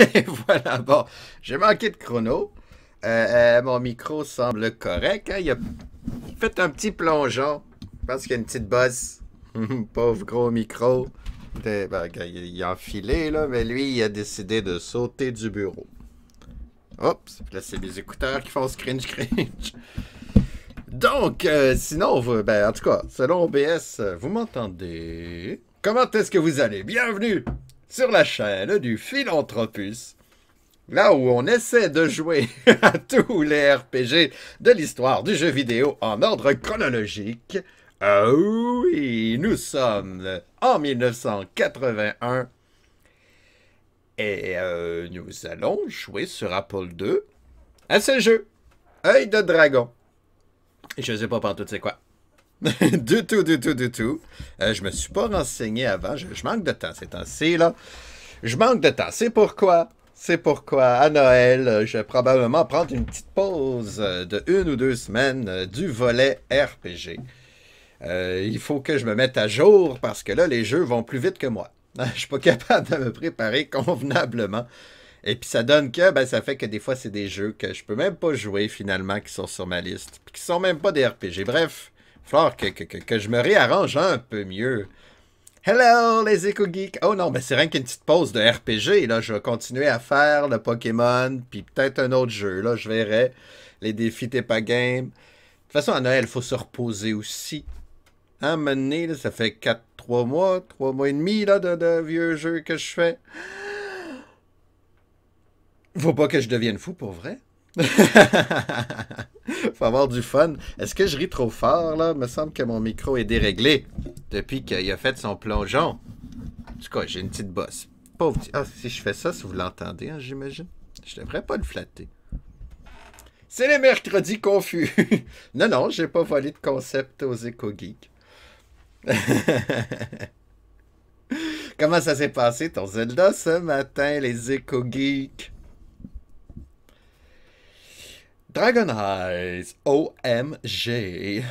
voilà, bon, j'ai manqué de chrono. Euh, euh, mon micro semble correct. Hein. Il a fait un petit plongeon. Je pense qu'il y a une petite bosse. Pauvre gros micro. il a ben, enfilé, là, mais lui, il a décidé de sauter du bureau. Oups, là, c'est mes écouteurs qui font scringe cringe. Donc, euh, sinon, ben, en tout cas, selon OBS, vous m'entendez? Comment est-ce que vous allez? Bienvenue sur la chaîne du Philanthropus, là où on essaie de jouer à tous les RPG de l'histoire du jeu vidéo en ordre chronologique. Ah oui, nous sommes en 1981 et euh, nous allons jouer sur Apple II à ce jeu, Œil de Dragon. Je sais pas tu c'est quoi. du tout, du tout, du tout. Euh, je me suis pas renseigné avant. Je, manque de temps ces temps-ci, là. Je manque de temps. C'est pourquoi. C'est pourquoi, à Noël, euh, je vais probablement prendre une petite pause euh, de une ou deux semaines du volet RPG. il faut que je me mette à jour parce que là, les jeux vont plus vite que moi. Je suis pas capable de me préparer convenablement. Et puis ça donne que ben, ça fait que des fois c'est des jeux que je peux même pas jouer finalement qui sont sur ma liste, qui sont même pas des RPG. Bref, falloir que, que, que, je me réarrange un peu mieux. Hello les éco geeks. Oh non, mais c'est rien qu'une petite pause de RPG là. Je vais continuer à faire le Pokémon, puis peut-être un autre jeu là. Je verrai les défis t'es game. De toute façon à Noël faut se reposer aussi. À un moment donné, ça fait 4, 3 mois, 3 mois et demi là, de, de vieux jeux que je fais. Faut pas que je devienne fou pour vrai. faut avoir du fun. Est-ce que je ris trop fort, là? Il me semble que mon micro est déréglé depuis qu'il a fait son plongeon. En tout cas, j'ai une petite bosse. Pauvre Ah, si je fais ça, si vous l'entendez, hein, j'imagine. Je devrais pas le flatter. C'est les mercredis confus. non, non, j'ai pas volé de concept aux éco-geeks. Comment ça s'est passé ton Zelda ce matin, les éco-geeks? Dragon Eyes, euh, OMG.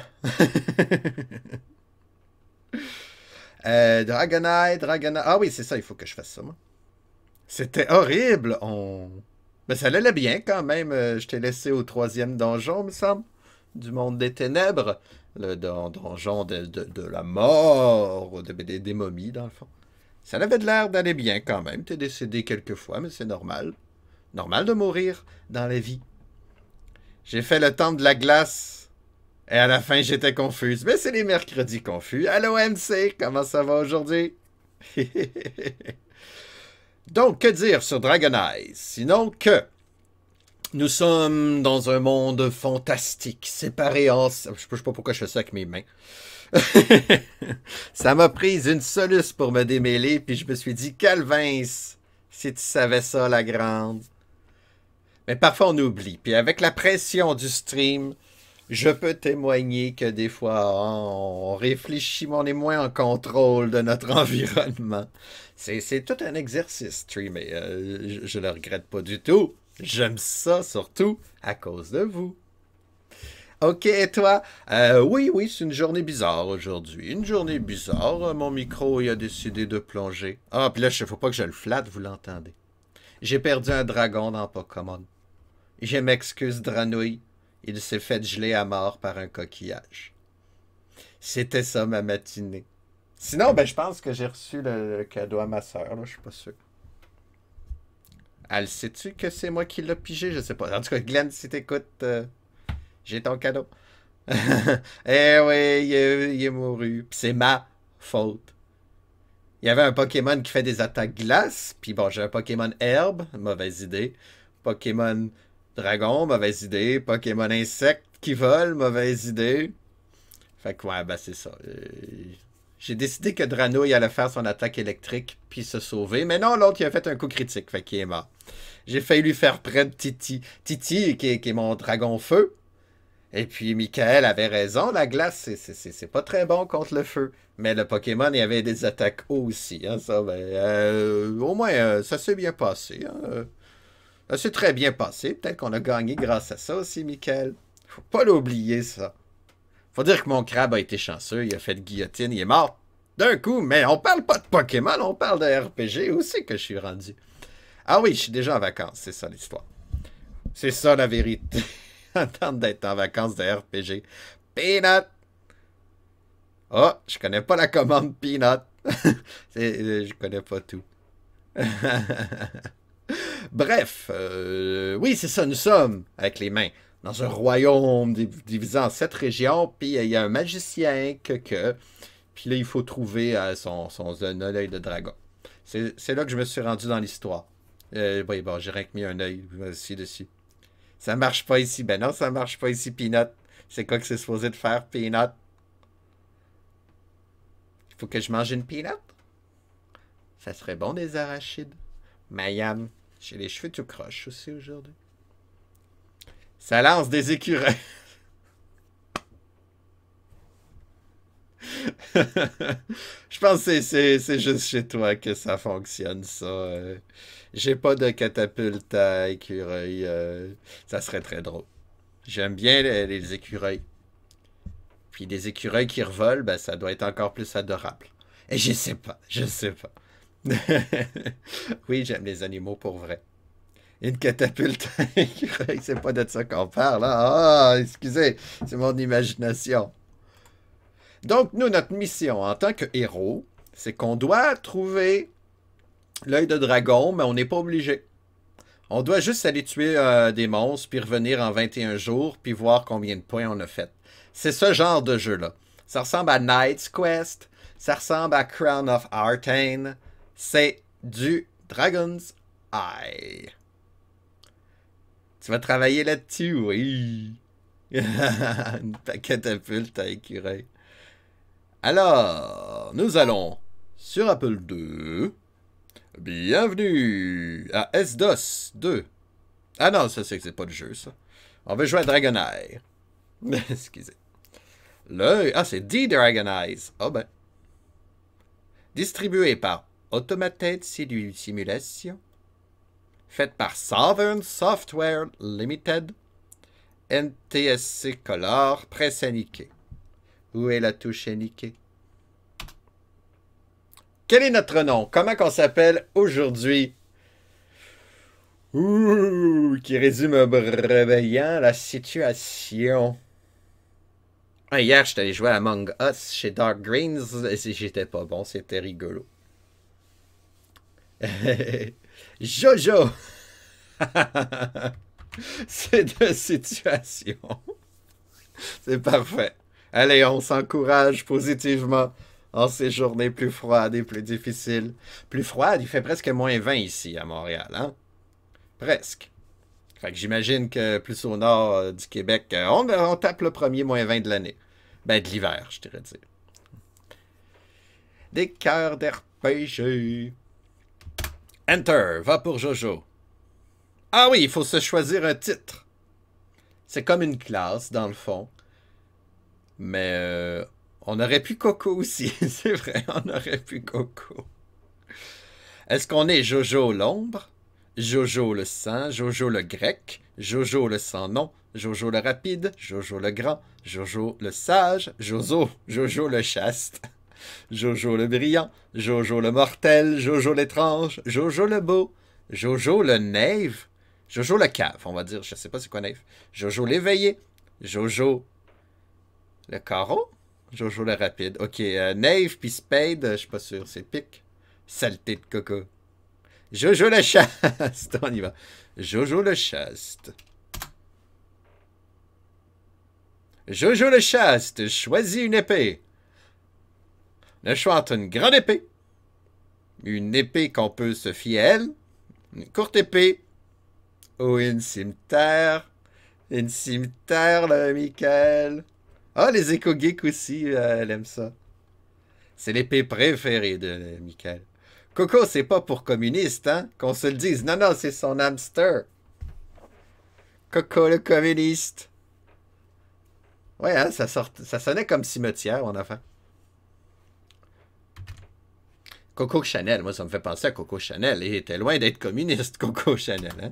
Dragon Eye, Dragon Eye. Ah oui, c'est ça, il faut que je fasse ça, C'était horrible. On... Mais ça allait bien quand même. Euh, je t'ai laissé au troisième donjon, me semble, du monde des ténèbres. Le donjon de, la mort, des, des momies, dans le fond. Ça avait l'air d'aller bien quand même. T'es décédé quelques fois, mais c'est normal. Normal de mourir dans la vie. J'ai fait le temps de la glace. Et à la fin, j'étais confuse. Mais c'est les mercredis confus. Allô, MC, comment ça va aujourd'hui? Donc, que dire sur Dragon Eyes? Sinon que... Nous sommes dans un monde fantastique, séparé en... Je ne sais pas pourquoi je fais ça avec mes mains. ça m'a pris une soluce pour me démêler, puis je me suis dit, Calvin, si tu savais ça, la grande. Mais parfois, on oublie. Puis avec la pression du stream, je peux témoigner que des fois, on réfléchit, on est moins en contrôle de notre environnement. C'est tout un exercice, streamer. Euh, je ne le regrette pas du tout. J'aime ça, surtout à cause de vous. Ok, et toi? Euh, oui, oui, c'est une journée bizarre aujourd'hui. Une journée bizarre. Mon micro, il a décidé de plonger. Ah, puis là, il ne faut pas que je le flatte, vous l'entendez. J'ai perdu un dragon dans Pokémon. Je m'excuse, Dranouille. Il s'est fait geler à mort par un coquillage. C'était ça ma matinée. Sinon, ben, je pense que j'ai reçu le, cadeau à ma soeur, là, je suis pas sûr. Elle sais-tu que c'est moi qui l'ai pigé? Je sais pas. En tout cas, Glenn, si t'écoutes, euh, j'ai ton cadeau. eh oui, il est, mouru. c'est ma faute. Il y avait un Pokémon qui fait des attaques glaces. puis bon, j'ai un Pokémon herbe, mauvaise idée. Pokémon Dragon, mauvaise idée. Pokémon insecte qui vole, mauvaise idée. Fait que ouais, bah ben c'est ça. Euh, j'ai décidé que il allait faire son attaque électrique puis se sauver. Mais non, l'autre, il a fait un coup critique. Fait qu'il est mort. J'ai failli lui faire prendre Titi. Titi, qui est, mon dragon feu. Et puis Michael avait raison, la glace, c'est pas très bon contre le feu. Mais le Pokémon, il avait des attaques aussi. Hein, ça, ben, euh, au moins, euh, ça s'est bien passé. Hein s'est euh, très bien passé. Peut-être qu'on a gagné grâce à ça aussi, Michael. Faut pas l'oublier, ça. Faut dire que mon crabe a été chanceux, il a fait de guillotine, il est mort d'un coup, mais on parle pas de Pokémon, on parle de RPG c'est que je suis rendu. Ah oui, je suis déjà en vacances, c'est ça l'histoire. C'est ça la vérité. temps d'être en vacances de RPG. Peanut! Oh, je connais pas la commande Peanut. Euh, je connais pas tout. Bref, euh, oui, c'est ça, nous sommes avec les mains dans un royaume divisé en sept régions, puis euh, il y a un magicien que que, puis là, il faut trouver euh, son, oeil de dragon. C'est là que je me suis rendu dans l'histoire. oui, bon, j'ai rien que mis un œil ici, dessus. Ça marche pas ici. Ben non, ça marche pas ici, Peanut. C'est quoi que c'est supposé de faire, Peanut? Il faut que je mange une peanut? Ça serait bon des arachides. Mayam. J'ai les cheveux tout croche aussi aujourd'hui. Ça lance des écureuils. je pense que c'est juste chez toi que ça fonctionne, ça. Euh. J'ai pas de catapulte à écureuil. Euh. ça serait très drôle. J'aime bien les, écureuils. Puis des écureuils qui revolent, ben, ça doit être encore plus adorable. Et je sais pas, je sais pas. oui, j'aime les animaux pour vrai. Une catapulte. c'est pas de ça qu'on parle. Hein? Ah, excusez, c'est mon imagination. Donc, nous, notre mission en tant que héros, c'est qu'on doit trouver l'œil de dragon, mais on n'est pas obligé. On doit juste aller tuer euh, des monstres, puis revenir en 21 jours, puis voir combien de points on a fait. C'est ce genre de jeu-là. Ça ressemble à Knight's Quest, ça ressemble à Crown of Artane, c'est du Dragon's Eye. Tu vas travailler là-dessus, oui. Une paquette à écureuil. Alors, nous allons sur Apple II. Bienvenue à SDOS 2. Ah non, ça c'est pas le jeu, ça. On va jouer à Dragon Eye. Excusez. L'oeil. Ah, c'est d Dragon Eyes. oh, ben. Distribué par Automated Simulation, faite par Southern Software Limited, NTSC Color, presse indiquée. Où est la touche indiquée? Quel est notre nom? Comment qu'on s'appelle aujourd'hui? Ouh, qui résume réveillant la situation. Ah, hier, j'étais allé jouer à Among Us chez Dark Greens et j'étais pas bon, c'était rigolo. Jojo! C'est de situation. C'est parfait. Allez, on s'encourage positivement en ces journées plus froides et plus difficiles. Plus froides, il fait presque moins 20 ici à Montréal, hein? Presque. Fait que j'imagine que plus au nord euh, du Québec, euh, on, tape le premier moins 20 de l'année. Ben, de l'hiver, je dirais Des cœurs d'RPG. Enter, va pour Jojo. Ah oui, il faut se choisir un titre. C'est comme une classe, dans le fond. Mais euh, on aurait pu Coco aussi, c'est vrai, on aurait pu Coco. Est-ce qu'on est Jojo l'ombre, Jojo le saint, Jojo le grec, Jojo le sans nom, Jojo le rapide, Jojo le grand, Jojo le sage, Jojo, Jojo le chaste Jojo le brillant, Jojo le mortel, Jojo l'étrange, Jojo le beau, Jojo le naïf, Jojo le cave, on va dire, je sais pas c'est quoi naïf, Jojo l'éveillé, Jojo le carreau, Jojo le rapide. Ok, naïf puis spade, je suis pas sûr, c'est pique. Saleté de coco. Jojo le chaste, on y va. Jojo le chaste. Jojo le chaste choisis une épée. Le choix une grande épée, une épée qu'on peut se fier à elle, une courte épée, ou une cimetière. Une cimetière, là, Michael. Ah, les éco-geeks aussi, euh, elle aime ça. C'est l'épée préférée de Michael. Coco, c'est pas pour communiste, hein? Qu'on se le dise. Non, non, c'est son hamster. Coco le communiste. Ouais, hein, ça, ça sonnait comme cimetière, mon enfant. Coco Chanel, moi ça me fait penser à Coco Chanel. Il était loin d'être communiste, Coco Chanel. Hein?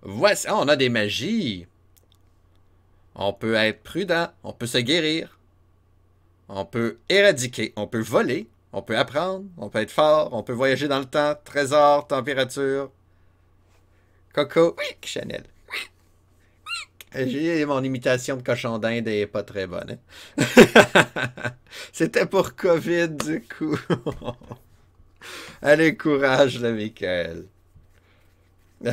Voici, ah, on a des magies. On peut être prudent, on peut se guérir, on peut éradiquer, on peut voler, on peut apprendre, on peut être fort, on peut voyager dans le temps, trésor, température. Coco, oui, Chanel. Euh, j'ai mon imitation de cochon d'Inde n'est pas très bonne. Hein. C'était pour Covid, du coup. Allez, courage, le Michael.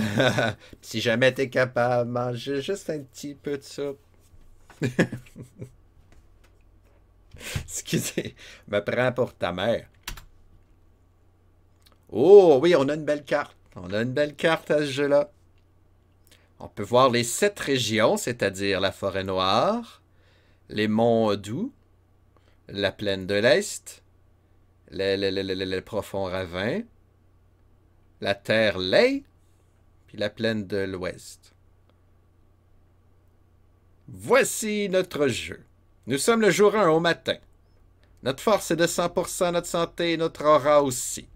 si jamais tu es capable, mange juste un petit peu de soupe. Excusez, me prends pour ta mère. Oh oui, on a une belle carte. On a une belle carte à ce jeu-là. On peut voir les sept régions, c'est-à-dire la forêt noire, les monts doux, la plaine de l'Est, les, profonds ravins, la terre lait, puis la plaine de l'Ouest. Voici notre jeu. Nous sommes le jour 1 au matin. Notre force est de 100%, notre santé et notre aura aussi.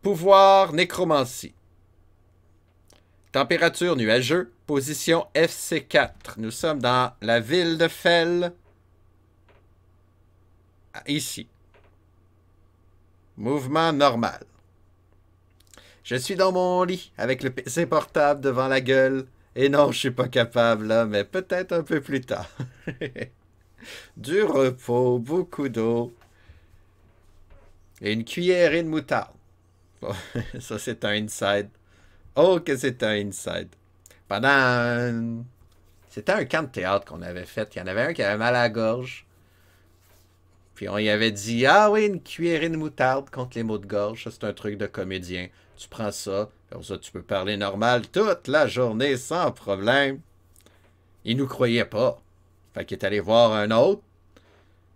Pouvoir nécromancie. Température nuageux, position FC4. Nous sommes dans la ville de Fell. Ah, ici. Mouvement normal. Je suis dans mon lit avec le PC portable devant la gueule. Et non, je ne suis pas capable là, mais peut-être un peu plus tard. du repos, beaucoup d'eau. Et une et de moutarde. ça c'est un inside. Oh, que c'est un inside. Pendant. C'était un camp de théâtre qu'on avait fait. Il y en avait un qui avait mal à la gorge. Puis on y avait dit Ah oui, une cuillerée de moutarde contre les maux de gorge. c'est un truc de comédien. Tu prends ça, comme ça, tu peux parler normal toute la journée sans problème. Il nous croyait pas. Fait qu'il est allé voir un autre.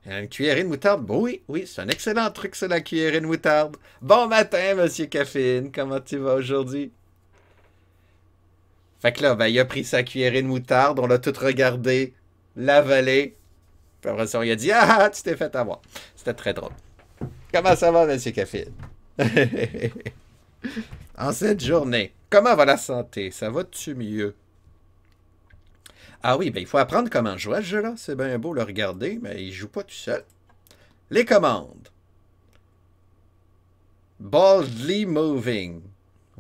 Une cuillerée de moutarde. Ben oui, oui, c'est un excellent truc, c'est la cuillerée de moutarde. Bon matin, monsieur Caffeine. Comment tu vas aujourd'hui? Fait que là, ben, il a pris sa cuillerée de moutarde, on l'a tout regardé, l'avalé. Puis après ça, on a dit ah, ah, tu t'es fait avoir. C'était très drôle. Comment ça va, monsieur Café En cette journée, comment va la santé Ça va-tu mieux Ah oui, ben, il faut apprendre comment jouer à ce jeu-là. C'est bien beau le regarder, mais il joue pas tout seul. Les commandes Boldly moving.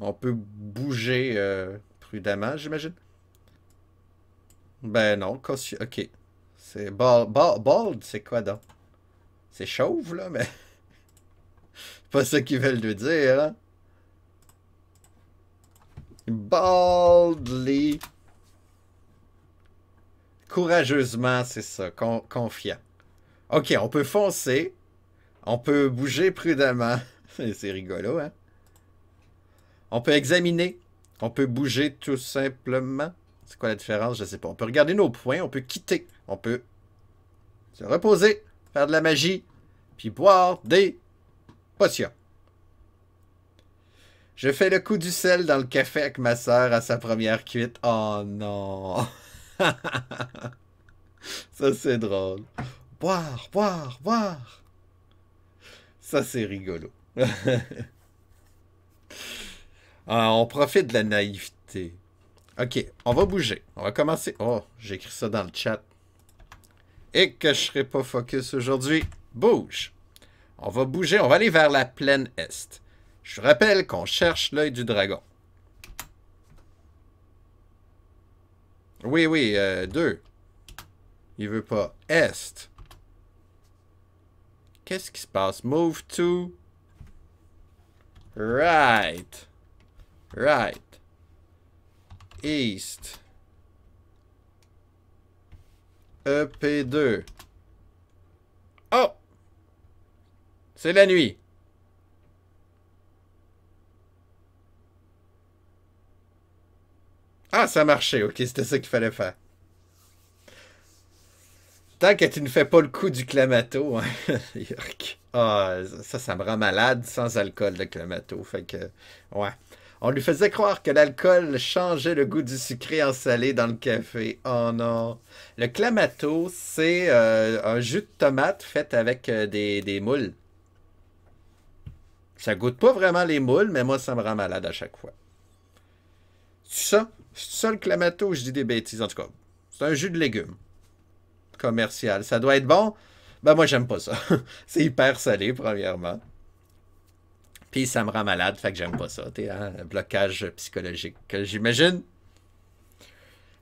On peut bouger. Euh, prudemment, j'imagine. Ben non, caution. Ok. C'est bald, bald, c'est quoi donc? C'est chauve, là, mais... pas ce qu'ils veulent lui dire, hein? Baldly. Courageusement, c'est ça. confiant. Ok, on peut foncer. On peut bouger prudemment. c'est rigolo, hein? On peut examiner. On peut bouger tout simplement. C'est quoi la différence? Je ne sais pas. On peut regarder nos points, on peut quitter, on peut se reposer, faire de la magie, puis boire des potions. Je fais le coup du sel dans le café avec ma soeur à sa première cuite. Oh non! Ça, c'est drôle. Boire, boire, boire! Ça, c'est rigolo. Ah, on profite de la naïveté. OK, on va bouger. On va commencer. Oh, j'écris ça dans le chat. Et que je serai pas focus aujourd'hui. Bouge. On va bouger. On va aller vers la plaine est. Je rappelle qu'on cherche l'œil du dragon. Oui, oui, euh, deux. Il veut pas. Est. Qu'est-ce qui se passe? Move to... Right right, east, EP2. Oh! C'est la nuit. Ah, ça marchait. Ok, c'était ça qu'il fallait faire. Tant que tu ne fais pas le coup du clamato, hein, Ah, ça, ça me rend malade sans alcool, de clamato. Fait que, ouais. On lui faisait croire que l'alcool changeait le goût du sucré en salé dans le café. Oh non. Le clamato, c'est euh, un jus de tomate fait avec euh, des, moules. Ça goûte pas vraiment les moules, mais moi, ça me rend malade à chaque fois. C'est ça? C'est ça le clamato? Je dis des bêtises, en tout cas. C'est un jus de légumes. Commercial. Ça doit être bon? Ben moi, j'aime pas ça. c'est hyper salé, premièrement ça me rend malade, fait que j'aime pas ça. Tu hein, un blocage psychologique que j'imagine.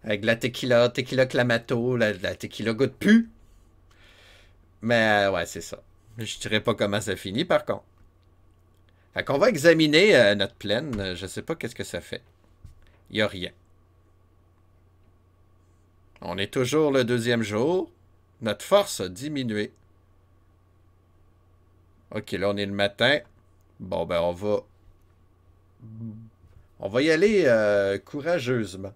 Avec la tequila, tequila clamato, la, la tequila de pu. Mais euh, ouais, c'est ça. Je dirais pas comment ça finit par contre. Fait qu'on va examiner euh, notre plaine. Je sais pas qu'est-ce que ça fait. Il a rien. On est toujours le deuxième jour. Notre force a diminué. Ok, là on est le matin. Bon, ben, on va... On va y aller euh, courageusement.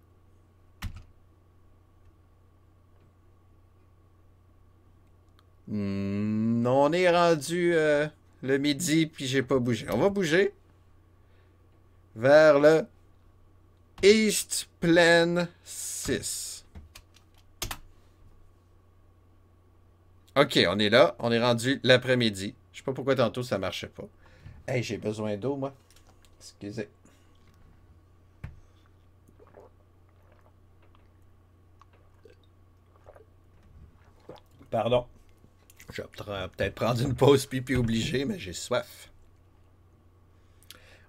Hmm, on est rendu euh, le midi, puis j'ai pas bougé. On va bouger vers le East Plain 6. Ok, on est là. On est rendu l'après-midi. Je sais pas pourquoi tantôt ça marchait pas. Hey, j'ai besoin d'eau, moi. Excusez. Pardon. Je vais peut-être prendre une pause pipi obligé, mais j'ai soif.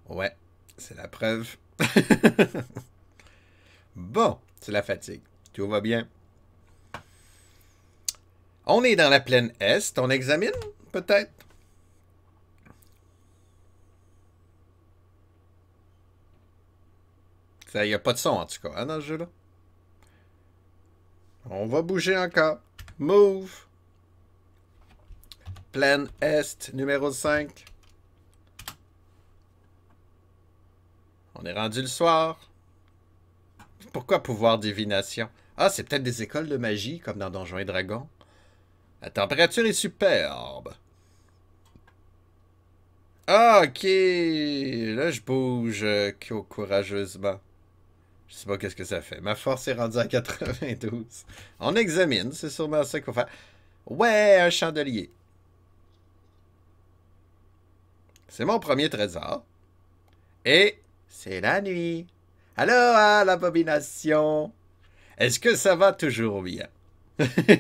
Ouais, c'est la preuve. bon, c'est la fatigue. Tout va bien. On est dans la plaine Est. On examine, peut-être? Il n'y a pas de son en tout cas, hein, dans ce là On va bouger encore. Move. plan Est, numéro 5. On est rendu le soir. Pourquoi pouvoir divination? Ah, c'est peut-être des écoles de magie, comme dans Donjons et Dragons. La température est superbe. Ah, ok. Là, je bouge euh, courageusement. Je sais pas qu'est-ce que ça fait. Ma force est rendue à 92. On examine, c'est sûrement ça qu'il faut faire. Ouais, un chandelier. C'est mon premier trésor. Et c'est la nuit. Allô à l'abomination. Est-ce que ça va toujours bien?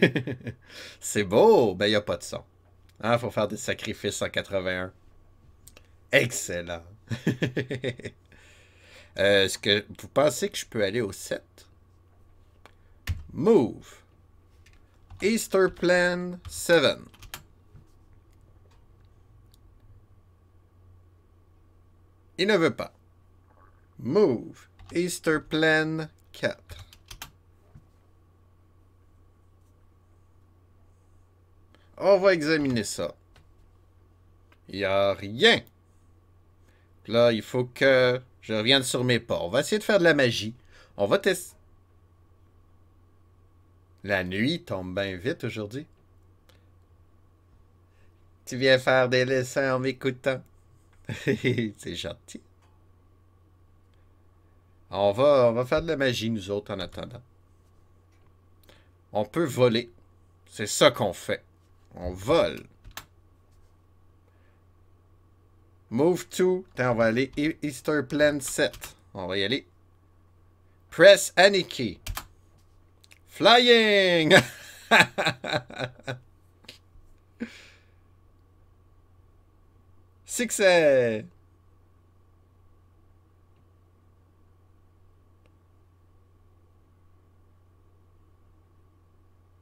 c'est beau, mais il n'y a pas de son. Il hein, faut faire des sacrifices en 81. Excellent. Euh, est-ce que vous pensez que je peux aller au 7? Move. Easter Plan 7. Il ne veut pas. Move. Easter Plan 4. On va examiner ça. Il n'y a rien. là, il faut que je reviens sur mes pas. On va essayer de faire de la magie. On va tester. La nuit tombe bien vite aujourd'hui. Tu viens faire des leçons en m'écoutant. C'est gentil. On va, on va faire de la magie, nous autres, en attendant. On peut voler. C'est ça qu'on fait. On vole. Move to. on va aller e- Easter Plan 7. On va y aller. Press any key. Flying! Succès!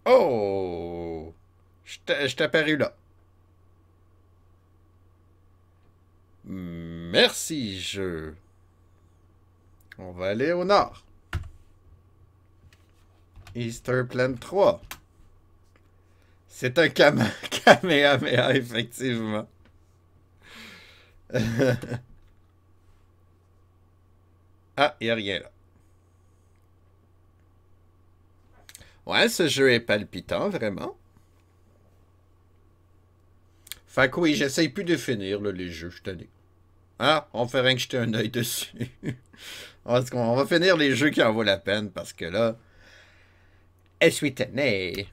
Oh! Je t'ai apparu là. Merci, jeu. On va aller au nord. Easter Plan 3. C'est un cam Kamehameha, effectivement. ah, il n'y a rien là. Ouais, ce jeu est palpitant, vraiment. Fait que oui, j'essaye plus de finir les jeux, je te dis. Ah, on fait rien que jeter un œil dessus. On va finir les jeux qui en vaut la peine parce que là. Essuie tanné.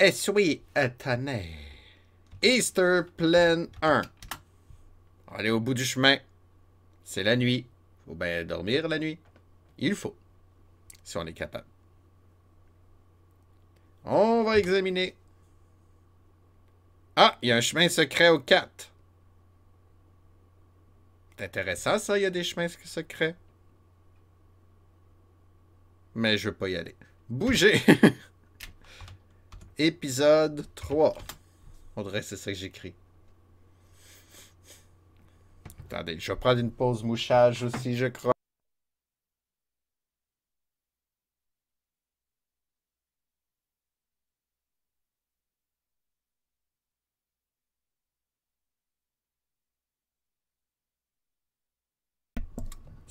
Essuie Easter Plan 1. Allez au bout du chemin. C'est la nuit. Faut bien dormir la nuit. Il faut. Si on est capable. On va examiner. Ah, il y a un chemin secret au 4. Intéressant ça, il y a des chemins secrets. Mais je veux pas y aller. Bougez! Épisode 3. On dirait que c'est ça que j'écris. Attendez, je vais prendre une pause mouchage aussi, je crois.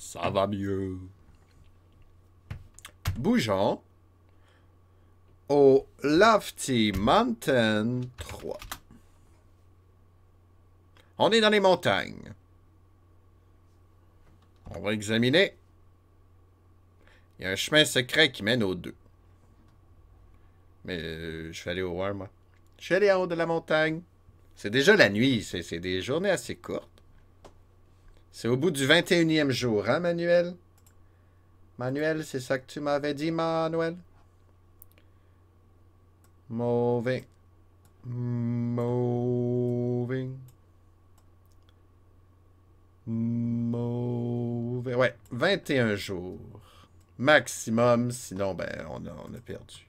Ça va mieux. Bougeons au Lofty Mountain 3. On est dans les montagnes. On va examiner. Il y a un chemin secret qui mène aux deux. Mais euh, je vais aller au 1, moi. Je vais aller en haut de la montagne. C'est déjà la nuit, c'est des journées assez courtes. C'est au bout du 21e jour, hein, Manuel? Manuel, c'est ça que tu m'avais dit, Manuel? Moving. Moving. Moving. Ouais, 21 jours. Maximum, sinon, ben, on a, perdu.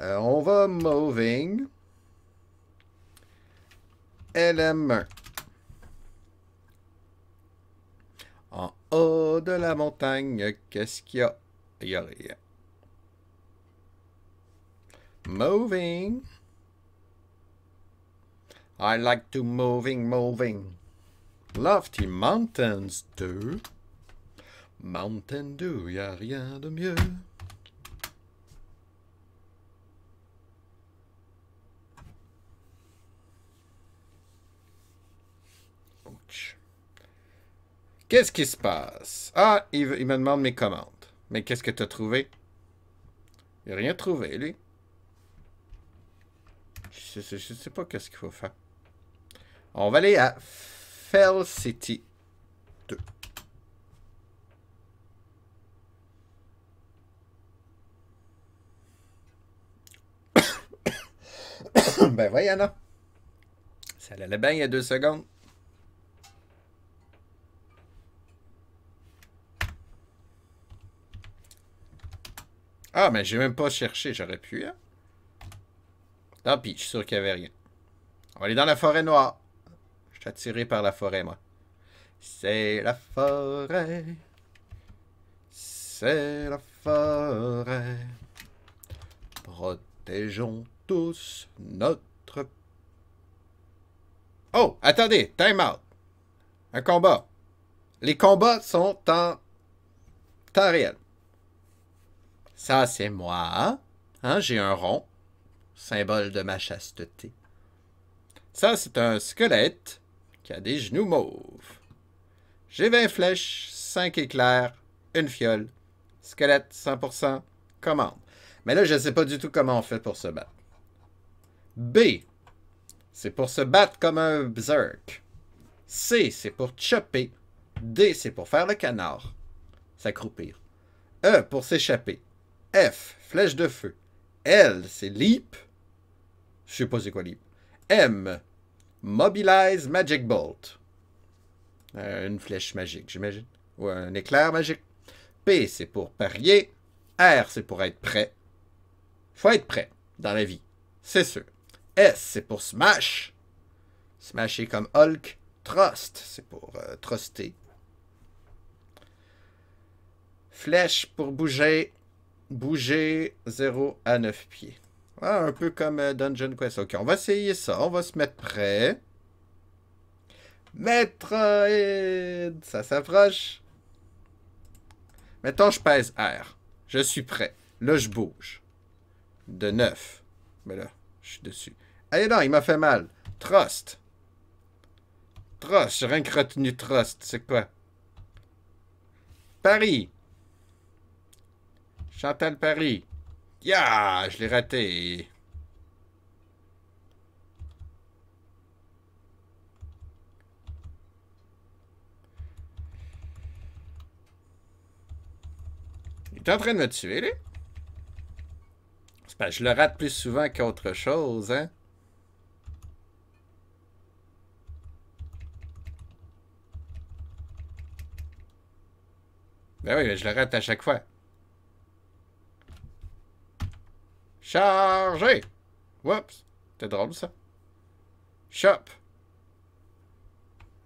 Euh, on va moving. LM1. En haut de la montagne, qu'est-ce qu'il y a? a rien. Moving. I like to moving, moving. Lofty mountains too. Mountain do, y a rien de mieux. Qu'est-ce qui se passe? Ah, il, me demande mes commandes. Mais qu'est-ce que tu as trouvé? Il n'a rien trouvé, lui. Je ne sais pas qu'est-ce qu'il faut faire. On va aller à Fell City 2. ben voyons, Anna. Ça allait bien il y a deux secondes. Ah, mais j'ai même pas cherché, j'aurais pu, hein? Tant pis, je suis sûr qu'il n'y avait rien. On va aller dans la forêt noire. Je suis attiré par la forêt, moi. C'est la forêt. C'est la forêt. Protégeons tous notre... Oh, attendez, time out. Un combat. Les combats sont en temps réel. Ça, c'est moi. Hein? j'ai un rond, symbole de ma chasteté. Ça, c'est un squelette qui a des genoux mauves. J'ai 20 flèches, 5 éclairs, une fiole. Squelette, 100%, commande. Mais là, je ne sais pas du tout comment on fait pour se battre. B, c'est pour se battre comme un berserk. C, c'est pour chopper. D, c'est pour faire le canard. S'accroupir. E, pour s'échapper. F, flèche de feu. L, c'est leap. Je sais pas c'est quoi leap. M, mobilize magic bolt. Euh, une flèche magique, j'imagine. Ou un éclair magique. P, c'est pour parier. R, c'est pour être prêt. Faut être prêt dans la vie, c'est sûr. S, c'est pour smash. Smasher comme Hulk. Trust, c'est pour euh, truster. Flèche pour bouger. Bouger 0 à 9 pieds. Ah, un peu comme euh, Dungeon Quest. Ok, on va essayer ça. On va se mettre prêt. Metroid! Euh, ça s'approche. Mettons, je pèse R. Je suis prêt. Là, je bouge. De 9. Mais là, je suis dessus. Allez, ah, non, il m'a fait mal. Trust. Trust. J'ai rien que retenu Trust. C'est quoi? Paris. Chantal Paris. Yaaaaah! je l'ai raté. Il est en train de me tuer, là. C'est je le rate plus souvent qu'autre chose, hein. Ben oui, je le rate à chaque fois. Chargez! Oups! C'était drôle, ça. Shop.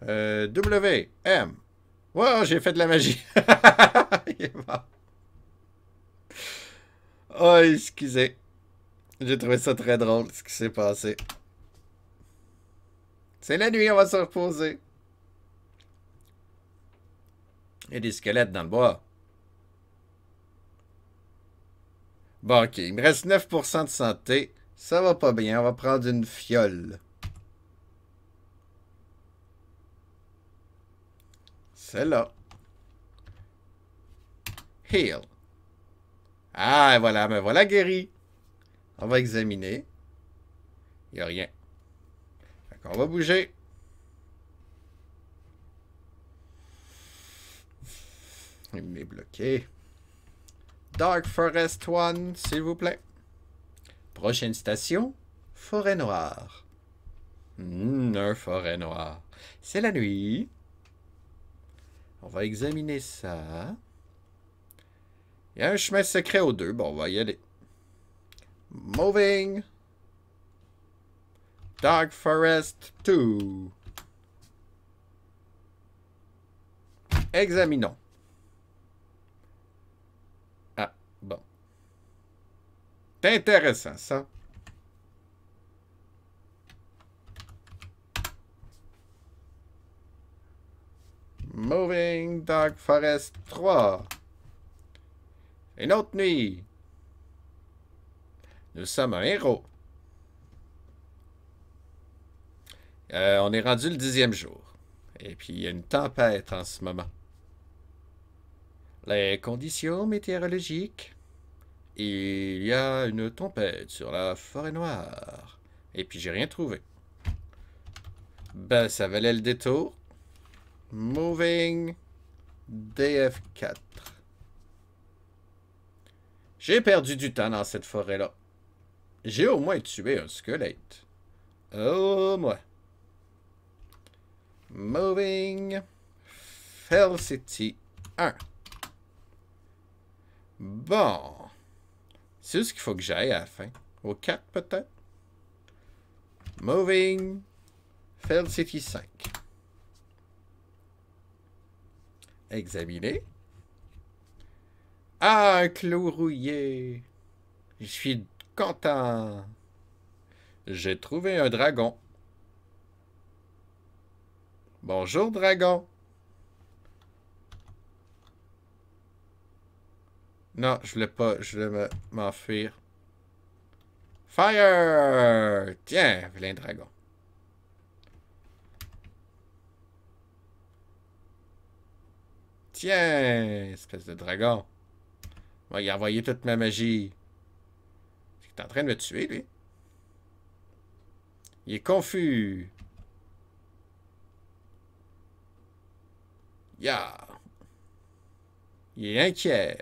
Euh, w. M. Wow, j'ai fait de la magie. Oh, excusez. J'ai trouvé ça très drôle, ce qui s'est passé. C'est la nuit, on va se reposer. Il y a des squelettes dans le bois. Bon, ok. Il me reste 9% de santé. Ça va pas bien. On va prendre une fiole. Celle-là. Heal. Ah, voilà. Me voilà guéri. On va examiner. Il n'y a rien. On va bouger. Il m'est bloqué. Dark Forest 1, s'il vous plaît. Prochaine station, Forêt Noire. Mmh, un forêt noire. C'est la nuit. On va examiner ça. Il y a un chemin secret aux deux. Bon, on va y aller. Moving. Dark Forest 2. Examinons. C'est intéressant, ça. Moving Dark Forest 3. Une autre nuit. Nous sommes un héros. Euh, on est rendu le dixième jour. Et puis, il y a une tempête en ce moment. Les conditions météorologiques il y a une tempête sur la forêt noire. Et puis j'ai rien trouvé. Ben, ça valait le détour. Moving DF4. J'ai perdu du temps dans cette forêt-là. J'ai au moins tué un squelette. Au oh, moins. Moving Felicity City 1. Bon. C'est ce qu'il faut que j'aille à la fin. Au 4, peut-être? Moving. Feld City 5. Examiner. Ah, un clou rouillé. Je suis content. J'ai trouvé un dragon. Bonjour, dragon. Non, je voulais pas. Je voulais m'enfuir. Fire! Tiens, vilain dragon. Tiens, espèce de dragon. Il va y envoyer toute ma magie. Il est en train de me tuer, lui. Il est confus. Ya. Il est inquiet.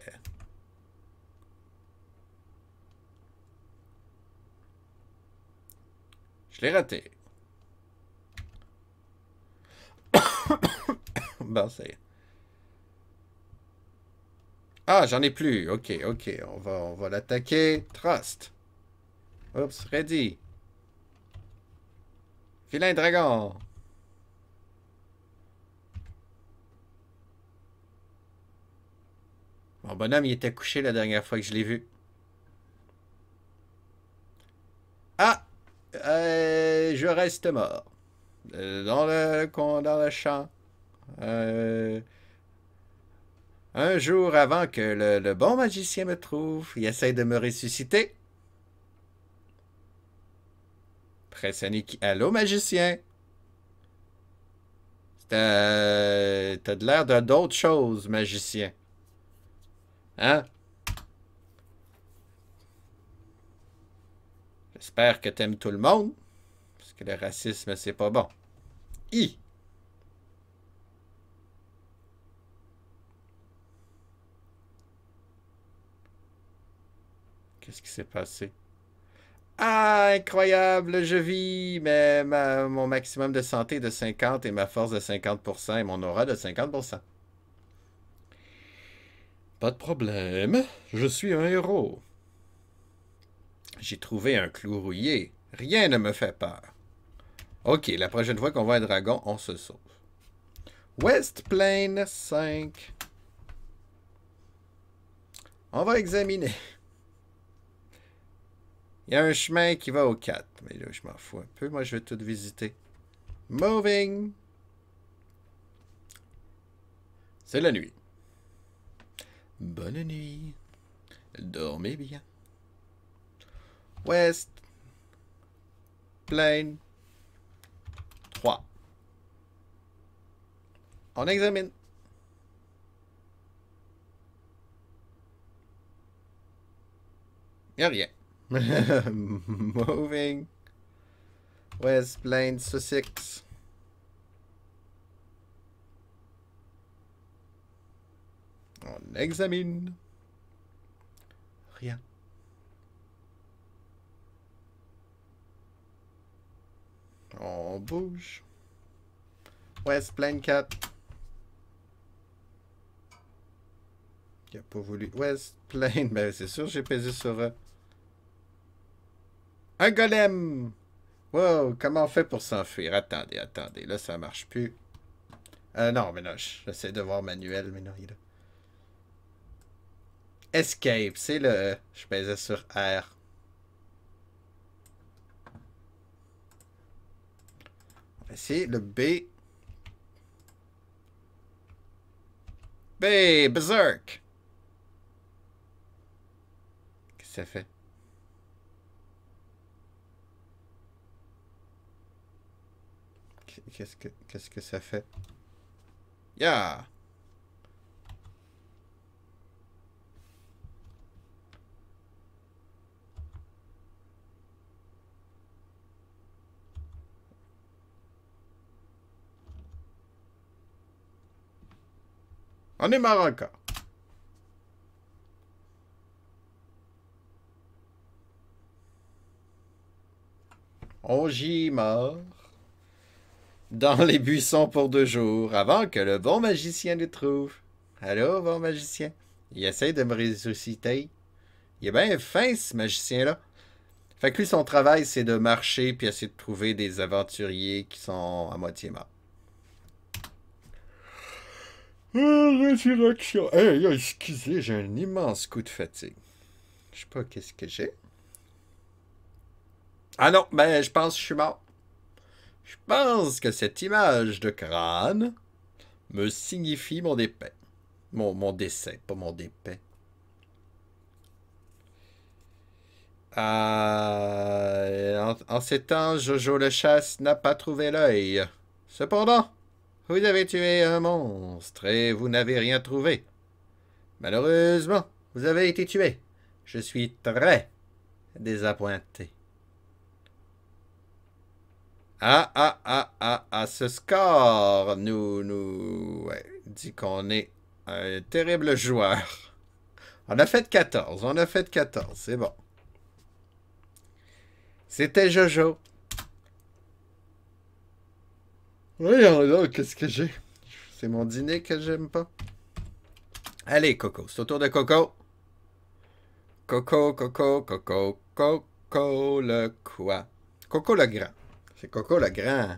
Je l'ai raté. ben, ça y est. Ah, j'en ai plus. Ok, ok. On va, on va l'attaquer. Trust. Oups, ready. Vilain dragon. Mon bonhomme, il était couché la dernière fois que je l'ai vu. Ah! Euh, je reste mort. Euh, dans le, dans le champ. Euh, un jour avant que le, bon magicien me trouve, il essaye de me ressusciter. Pressanique, allô magicien. T'as de l'air de d'autres choses, magicien. Hein? J'espère que t'aimes tout le monde, parce que le racisme, c'est pas bon. I. Qu'est-ce qui s'est passé? Ah, incroyable, je vis, mais euh, mon maximum de santé de 50 et ma force de 50% et mon aura de 50%. Pas de problème, je suis un héros. J'ai trouvé un clou rouillé. Rien ne me fait peur. OK, la prochaine fois qu'on voit un dragon, on se sauve. West Plain 5. On va examiner. Il y a un chemin qui va au 4. Mais là, je m'en fous un peu. Moi, je vais tout visiter. Moving. C'est la nuit. Bonne nuit. Dormez bien. West Plain 3. On examine. Y'a rien. Moving. West Plain Sussex. On examine. On bouge. West Plain 4. Il n'a pas voulu. West Plain, Mais c'est sûr, j'ai pesé sur. Euh, un golem! Wow, comment on fait pour s'enfuir? Attendez, attendez. Là, ça marche plus. Euh, non, mais non, j'essaie de voir manuel, mais non, il est là. Escape, c'est le... Je pesais sur R. c'est le B. B, Berserk. Qu'est-ce que ça fait? Qu'est-ce que, qu'est-ce que ça fait? Yeah! On est encore. On gît mort dans les buissons pour deux jours avant que le bon magicien le trouve. Allô, bon magicien? Il essaie de me ressusciter. Il est bien fin, ce magicien-là. Fait que lui, son travail, c'est de marcher puis essayer de trouver des aventuriers qui sont à moitié morts. Résurrection. Hey, eh, eh, excusez, j'ai un immense coup de fatigue. Je sais pas qu'est-ce que j'ai. Ah non, mais ben, je pense que je suis mort. Je pense que cette image de crâne me signifie mon dépais. Mon, mon décès, pas mon dépais. Euh, en, en, ces temps, Jojo le chasse n'a pas trouvé l'œil. Cependant, vous avez tué un monstre et vous n'avez rien trouvé. Malheureusement, vous avez été tué. Je suis très désappointé. Ah, ah, ah, ah, ah ce score nous, nous dit qu'on est un terrible joueur. On a fait 14, on a fait 14, c'est bon. C'était Jojo. Oui, alors qu'est-ce que j'ai? C'est mon dîner que j'aime pas. Allez, Coco, c'est au tour de Coco. Coco, Coco, Coco, Coco le quoi? Coco le grand. C'est Coco le grand.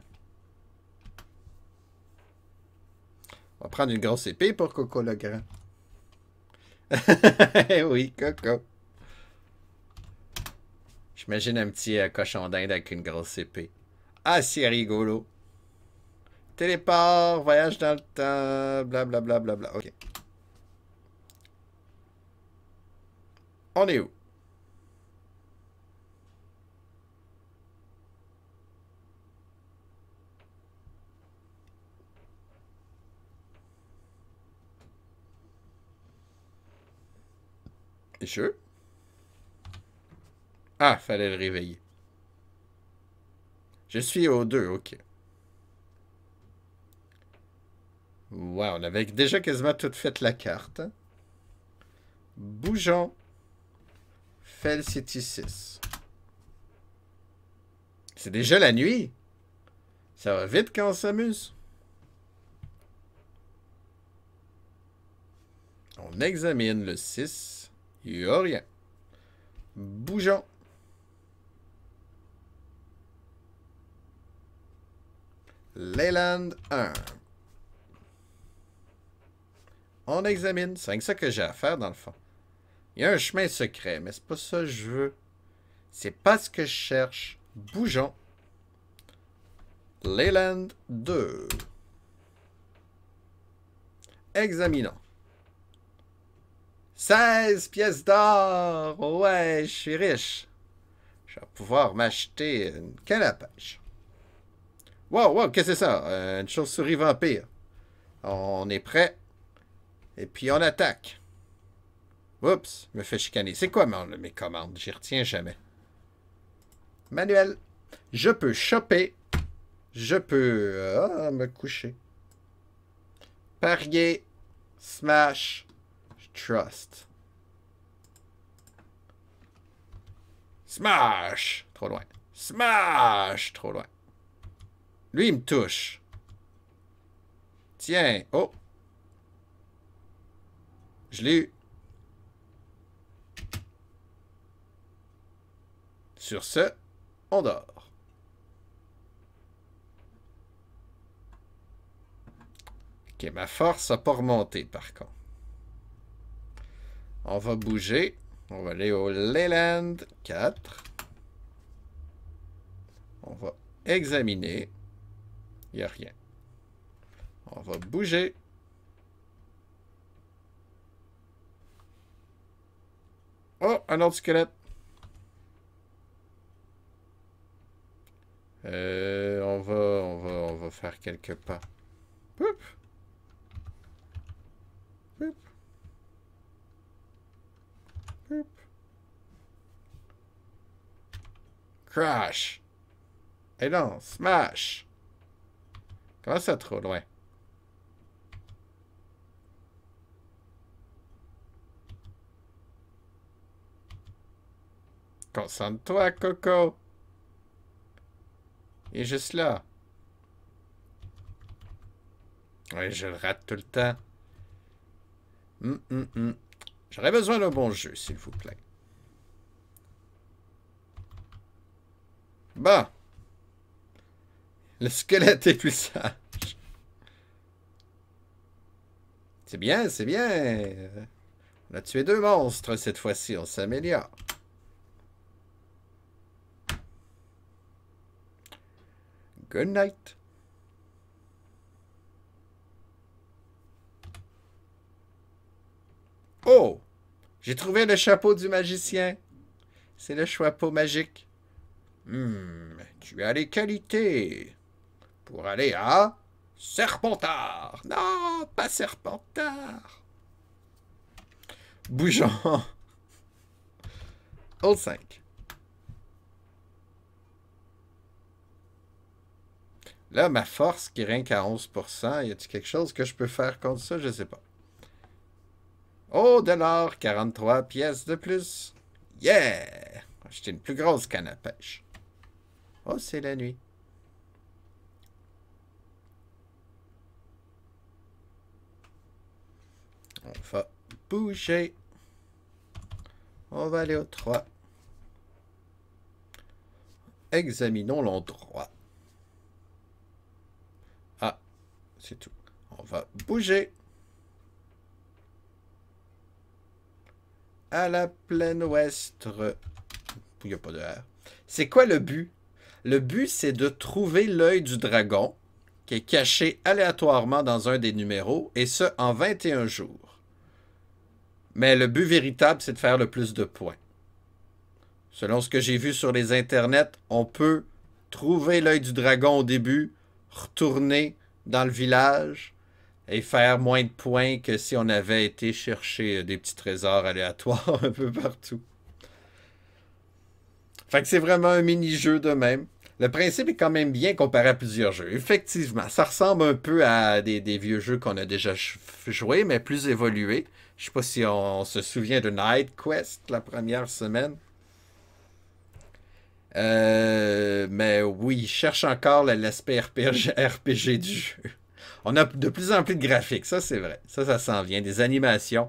On va prendre une grosse épée pour Coco le grand. oui, Coco. J'imagine un petit euh, cochon d'Inde avec une grosse épée. Ah, c'est rigolo. Téléport, voyage dans le temps, blablabla. Bla, bla, bla, ok. On est où? Et je. Ah, fallait le réveiller. Je suis au deux, ok. Waouh, on avait déjà quasiment toute faite la carte. Bougeons. Fell City 6. C'est déjà la nuit. Ça va vite quand on s'amuse. On examine le 6. Il n'y a rien. Bougeons. Leyland 1 on examine. C'est rien que ça que j'ai à faire, dans le fond. Il y a un chemin secret, mais c'est pas ça que je veux. C'est pas ce que je cherche. Bougeons. Leyland 2. Examinons. 16 pièces d'or! Ouais, je suis riche. Je vais pouvoir m'acheter une canne à Wow, wow, qu'est-ce que c'est ça? Euh, une chauve-souris vampire. On est prêt et puis on attaque. Oups, me fait chicaner. C'est quoi mes commandes? J'y retiens jamais. Manuel. Je peux choper. Je peux ah, me coucher. Parier. Smash. Trust. Smash! Trop loin. Smash! Trop loin. Lui, il me touche. Tiens. Oh, je l'ai eu. Sur ce, on dort. Ok, ma force n'a pas remonté par contre. On va bouger. On va aller au Leyland 4. On va examiner. Il n'y a rien. On va bouger. Oh, un autre squelette. Euh, on va, on va, on va faire quelques pas. Poup. Poup. Poup. Crash. Et non, smash. Comment ça trop loin? Concentre-toi, Coco. Et juste là. je le rate tout le temps. Hum, hum, hum. J'aurais besoin d'un bon jeu, s'il vous plaît. Bah. Le squelette est plus sage. C'est bien, c'est bien. On a tué deux monstres cette fois-ci, on s'améliore. Good night. Oh! J'ai trouvé le chapeau du magicien. C'est le chapeau magique. Hmm, tu as les qualités pour aller à Serpentard. Non, pas Serpentard. Bougeons. All 5. ma force qui rien qu'à 11%, y a-t-il quelque chose que je peux faire contre ça? Je sais pas. Oh, de l'or, 43 pièces de plus. Yeah! Acheter une plus grosse canne à pêche. Oh, c'est la nuit. On va bouger. On va aller au 3. Examinons l'endroit. C'est tout. On va bouger. À la pleine ouest. Il n'y a pas de R. C'est quoi le but? Le but, c'est de trouver l'œil du dragon qui est caché aléatoirement dans un des numéros, et ce, en 21 jours. Mais le but véritable, c'est de faire le plus de points. Selon ce que j'ai vu sur les internets, on peut trouver l'œil du dragon au début, retourner dans le village et faire moins de points que si on avait été chercher euh, des petits trésors aléatoires un peu partout. Fait que c'est vraiment un mini-jeu de même. Le principe est quand même bien comparé à plusieurs jeux. Effectivement, ça ressemble un peu à des, vieux jeux qu'on a déjà joués, mais plus évolués. Je sais pas si on se souvient de Night Quest, la première semaine. Euh, mais oui, cherche encore l'aspect RPG, du jeu. On a de plus en plus de graphiques, ça c'est vrai. Ça, ça s'en vient. Des animations.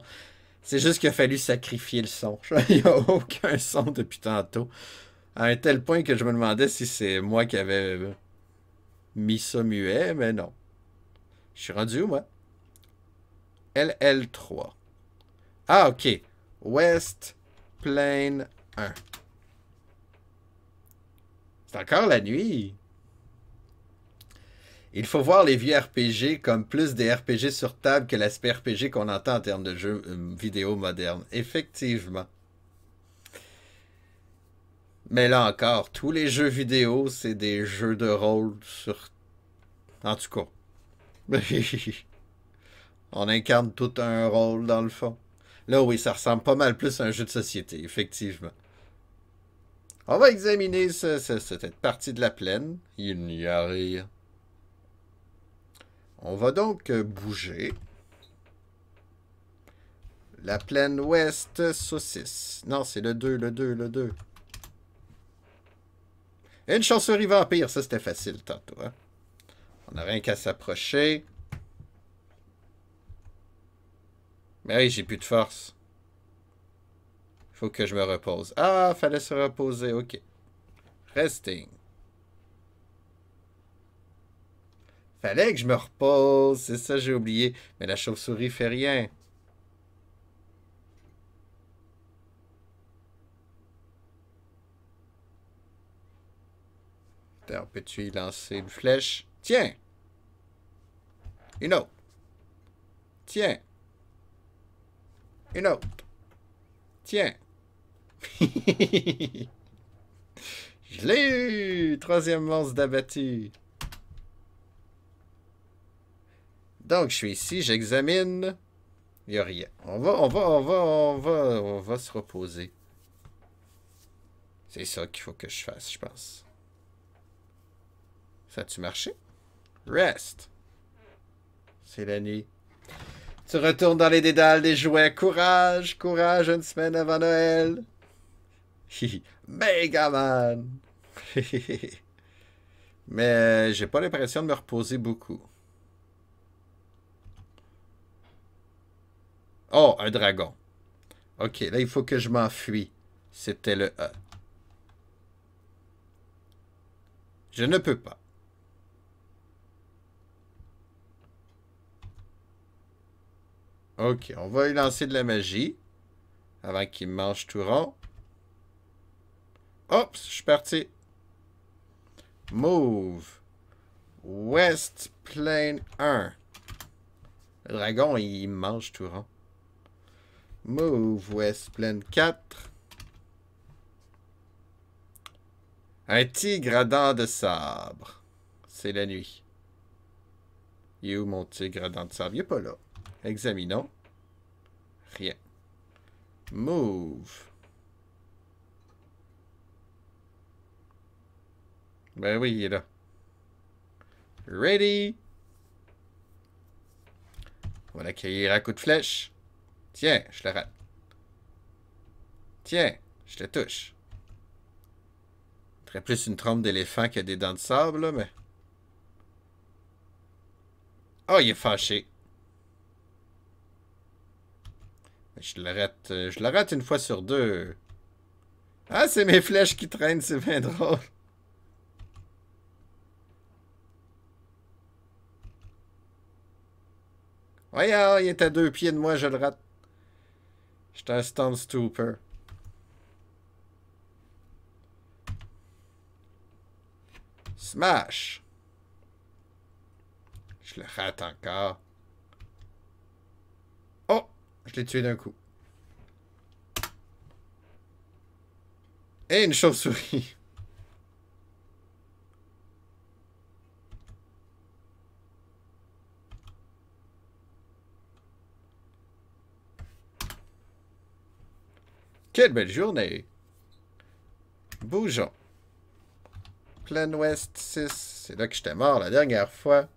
C'est juste qu'il a fallu sacrifier le son. Il n'y a aucun son depuis tantôt. À un tel point que je me demandais si c'est moi qui avais euh, mis ça muet, mais non. Je suis rendu où, moi? LL3. Ah, ok. West Plain 1. C'est encore la nuit. Il faut voir les vieux RPG comme plus des RPG sur table que l'aspect RPG qu'on entend en termes de jeux euh, vidéo modernes. Effectivement. Mais là encore, tous les jeux vidéo, c'est des jeux de rôle sur... En tout cas. On incarne tout un rôle dans le fond. Là, oui, ça ressemble pas mal plus à un jeu de société, effectivement. On va examiner cette partie de la plaine. Il n'y a rien. On va donc euh, bouger. La plaine ouest, saucisse. Non, c'est le 2, le 2, le 2. Une chancerie vampire, ça c'était facile tantôt. Hein. On n'a rien qu'à s'approcher. Mais oui, j'ai plus de force. Faut que je me repose. Ah, fallait se reposer, ok. Resting. Fallait que je me repose, c'est ça j'ai oublié. Mais la chauve-souris fait rien. Alors, peux-tu lancer une flèche? Tiens! Une autre. Tiens. Une autre. Tiens. Je l'ai eu Troisième monstre d'abattu. Donc, je suis ici, j'examine. Il n'y a rien. On va, on va, on va, on va, on va se reposer. C'est ça qu'il faut que je fasse, je pense. Ça a-tu marché? Reste. C'est la nuit. Tu retournes dans les dédales des jouets. Courage, courage, une semaine avant Noël. Ben, Man! Mais euh, j'ai pas l'impression de me reposer beaucoup. Oh, un dragon. Ok, là, il faut que je m'enfuis. C'était le Je ne peux pas. Ok, on va lui lancer de la magie avant qu'il mange tout rond. Oups, je suis parti. Move. West Plain 1. Le dragon, il mange tout rond. Move West Plain 4. Un tigre à dents de sabre. C'est la nuit. Il est où mon tigre à dents de sabre? Il n'est pas là. Examinons. Rien. Move. Ben oui, il est là. Ready! On va l'accueillir à coup de flèche. Tiens, je l'arrête. Tiens, je le touche. Très plus une trompe d'éléphant que des dents de sable, là, mais... Oh, il est fâché. Je l'arrête je le euh, une fois sur deux. Ah, c'est mes flèches qui traînent, c'est bien drôle. Voyons, il est à deux pieds de moi, je le rate. J'étais un Stuper. Smash! Je le rate encore. Oh! Je l'ai tué d'un coup. Et une chauve-souris. Quelle belle journée Bougeons. Plein ouest 6. C'est là que j'étais mort la dernière fois.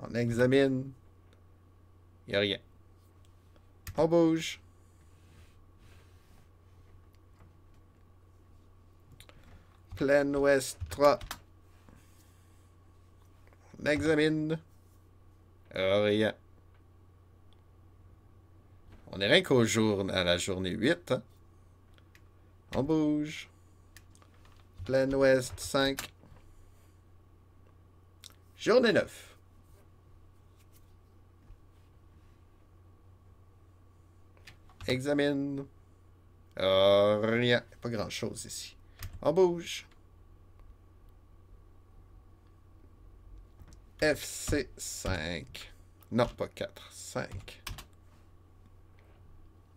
On examine. Il a rien. On bouge. Plein ouest 3. On examine. Rien. On est rien qu'au jour, à la journée 8. Hein. On bouge. Plein ouest, 5. Journée 9. Examine. rien. Pas grand-chose ici. On bouge. FC5. Non, pas 4. 5.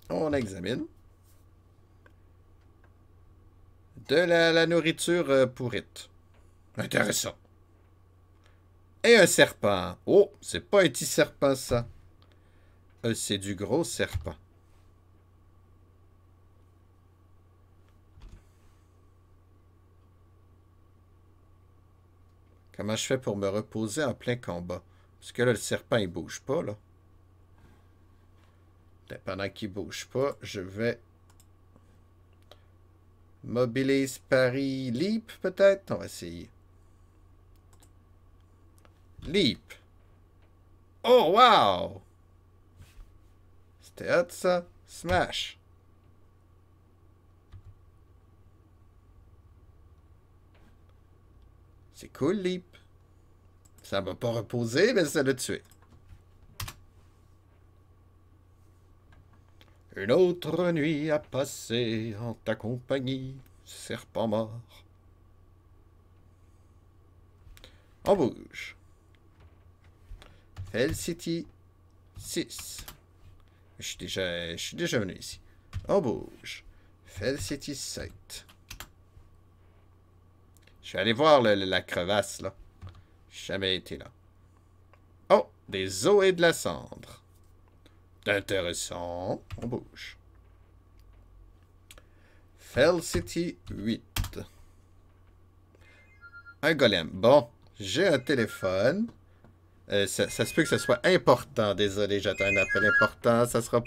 On examine. De la, nourriture euh, pourrite. Intéressant. Et un serpent. Oh, c'est pas un petit serpent, ça. Euh, c'est du gros serpent. Comment je fais pour me reposer en plein combat? Parce que là, le serpent, il bouge pas, là. Ben, pendant qu'il bouge pas, je vais mobiliser Paris Leap, peut-être. On va essayer. Leap. Oh, wow! C'était hot, ça. Smash. C'est cool, Leap. Ça va pas reposer, mais ça le tuer. Une autre nuit à passer en ta compagnie, serpent mort. On bouge. Hell City 6. Je suis déjà, je suis déjà venu ici. On bouge. Fell City 7. Je suis allé voir la crevasse, là. Jamais été là. Oh, des eaux et de la cendre. Intéressant. On bouge. Fell City 8. Un golem. Bon, j'ai un téléphone. Euh, ça, se peut que ce soit important. Désolé, j'attends un appel important. Ça sera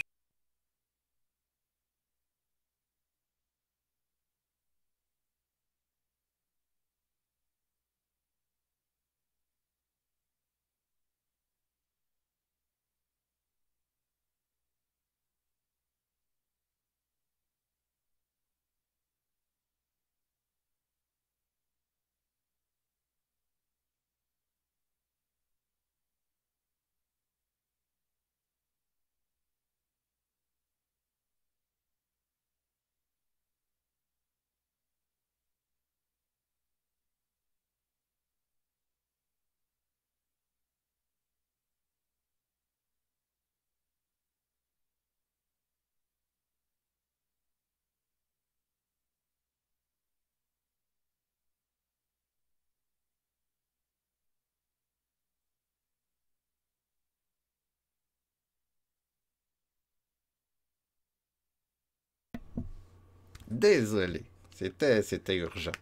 Désolé. C'était, c'était urgent.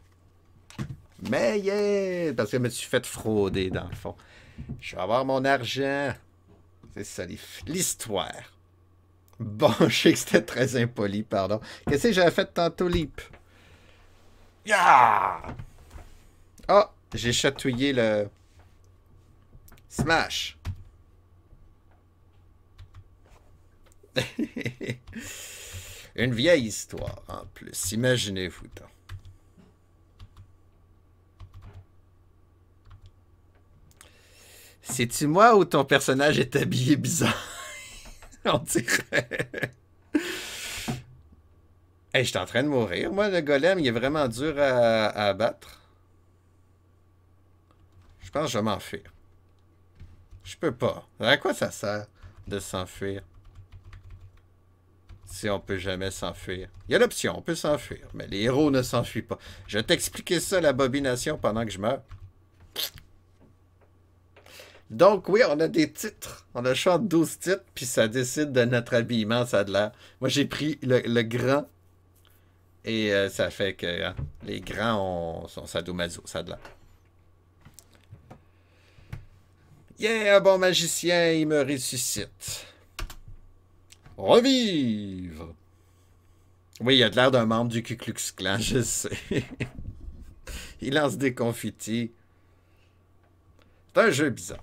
Mais yeah! Parce que je me suis fait frauder, dans le fond. Je vais avoir mon argent. C'est ça, l'histoire. Bon, je sais que c'était très impoli, pardon. Qu'est-ce que j'avais fait tantôt, Leap? Ah! Oh! J'ai chatouillé le... Smash! Une vieille histoire. Imaginez-vous. C'est-tu moi ou ton personnage est habillé bizarre? On dirait. je suis en train de mourir, moi, le golem. Il est vraiment dur à, à abattre. Je pense que je vais m'enfuir. Je peux pas. À quoi ça sert de s'enfuir? si on peut jamais s'enfuir. Il y a l'option, on peut s'enfuir, mais les héros ne s'enfuient pas. Je vais t'expliquer ça, bobination, pendant que je meurs. Donc oui, on a des titres. On a le choix 12 titres, puis ça décide de notre habillement, ça a de l'air. Moi, j'ai pris le, grand, et euh, ça fait que hein, les grands ont, sont sadomaso, ça a de l'air. Yeah, un bon magicien, il me ressuscite revive. Oui, il a l'air d'un membre du Ku Klux Klan, je sais. il lance des confettis. C'est un jeu bizarre.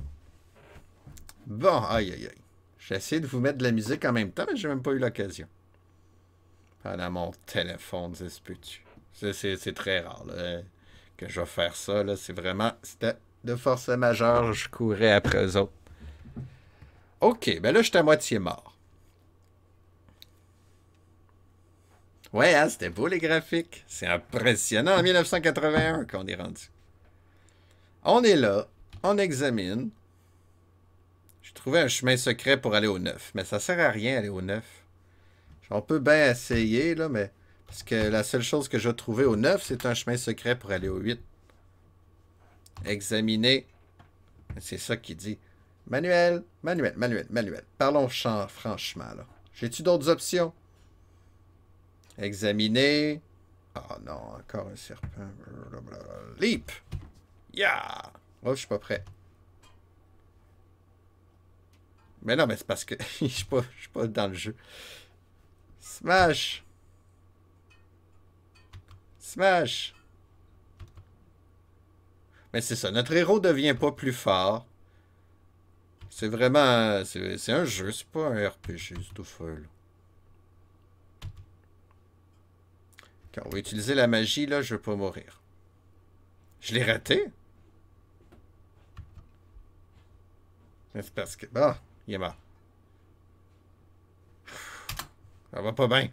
Bon, aïe aïe aïe. J'ai essayé de vous mettre de la musique en même temps, mais j'ai même pas eu l'occasion. Pendant mon téléphone, dis C'est très rare que je vais faire ça. C'est vraiment... C'était de force majeure, je courais après eux OK, ben là, je suis à moitié mort. Ouais, hein, c'était beau les graphiques. C'est impressionnant en 1981 qu'on est rendu. On est là, on examine. J'ai trouvé un chemin secret pour aller au 9. mais ça sert à rien aller au 9. On peut bien essayer, là, mais... Parce que la seule chose que j'ai trouvé au 9, c'est un chemin secret pour aller au 8. Examiner. C'est ça qui dit. Manuel, manuel, manuel, manuel. Parlons franchement, là. J'ai-tu d'autres options? Examiner. Oh non, encore un serpent. Leap! Yeah! Oh, je suis pas prêt. Mais non, mais c'est parce que je suis pas, suis pas dans le jeu. Smash! Smash! Mais c'est ça, notre héros devient pas plus fort. C'est vraiment... C'est un jeu, c'est pas un RPG, c'est tout feu, Quand on va utiliser la magie, là, je veux pas mourir. Je l'ai raté? c'est parce que... Ah, il est mort. Ça va pas bien.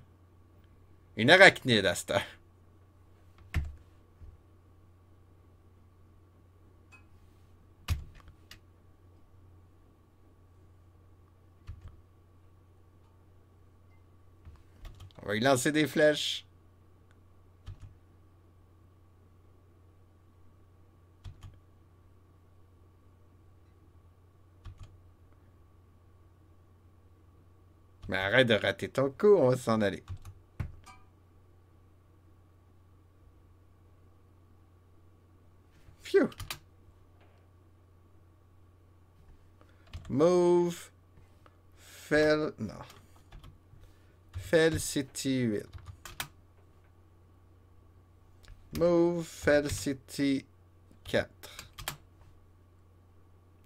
Une arachnide à On va y lancer des flèches. Mais arrête de rater ton coup, on va s'en aller. Phew. Move. Fell. Non. Fell City 8. Move. Fell City 4.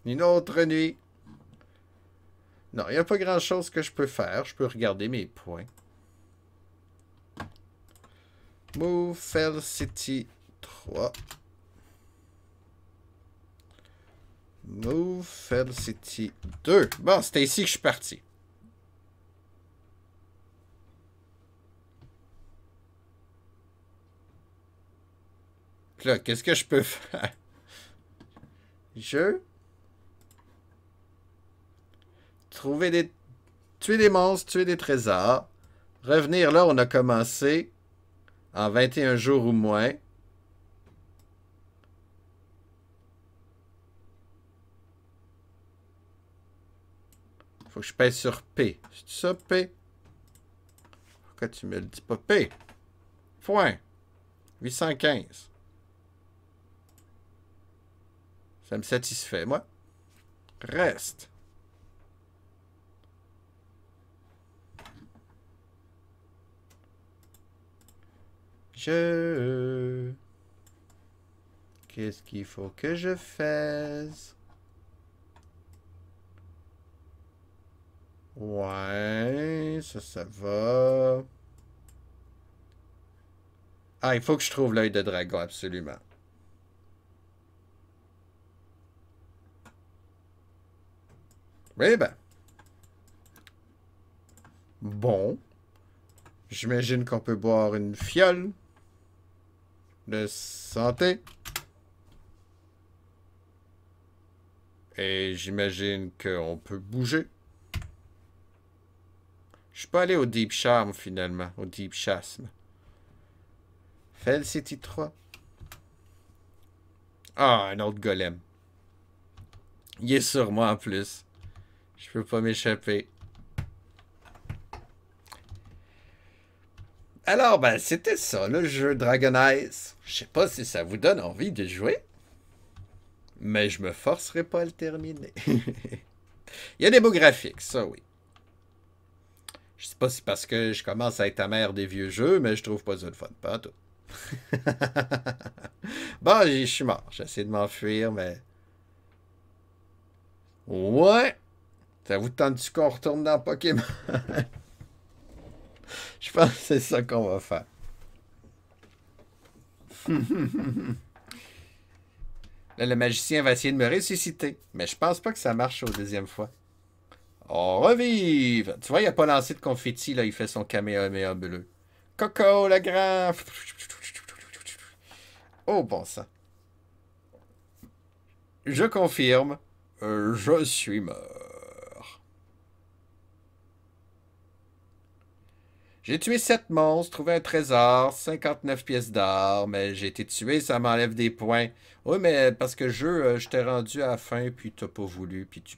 Une autre nuit. Non, il n'y a pas grand-chose que je peux faire. Je peux regarder mes points. Move Fell City 3. Move Fell City 2. Bon, c'était ici que je suis parti. là, qu'est-ce que je peux faire? Je trouver des... tuer des monstres, tuer des trésors, revenir là, on a commencé en 21 jours ou moins. Faut que je pèse sur P. C'est ça, P? Pourquoi tu me le dis pas? P! Point! 815. Ça me satisfait, moi. Reste. Je... Qu'est-ce qu'il faut que je fasse Ouais, ça, ça va. Ah, il faut que je trouve l'œil de dragon, absolument. Oui, eh ben. Bon. J'imagine qu'on peut boire une fiole de santé. Et j'imagine qu'on peut bouger. Je suis pas allé au Deep Charm finalement, au Deep Fel City 3. Ah, un autre golem. Il est sur moi en plus. Je peux pas m'échapper. Alors, ben, c'était ça, le jeu Dragon Eyes. Je sais pas si ça vous donne envie de jouer, mais je me forcerai pas à le terminer. Il y a des beaux graphiques, ça oui. Je sais pas si parce que je commence à être mère des vieux jeux, mais je trouve pas ça le fun, pas tout. bon, je suis mort. J'essaie de m'enfuir, mais... Ouais! Ça vous tente-tu qu'on retourne dans Pokémon? je pense que c'est ça qu'on va faire le magicien va essayer de me ressusciter. Mais je pense pas que ça marche au deuxième fois. On revive! Tu vois, il a pas lancé de confetti, là. Il fait son caméra bleu. Coco, la graffe Oh, bon ça. Je confirme, euh, je suis mort. J'ai tué sept monstres, trouvé un trésor, 59 pièces d'or, mais j'ai été tué, ça m'enlève des points. Oui, mais parce que je, euh, je t'ai rendu à la fin, puis t'as pas voulu, puis tu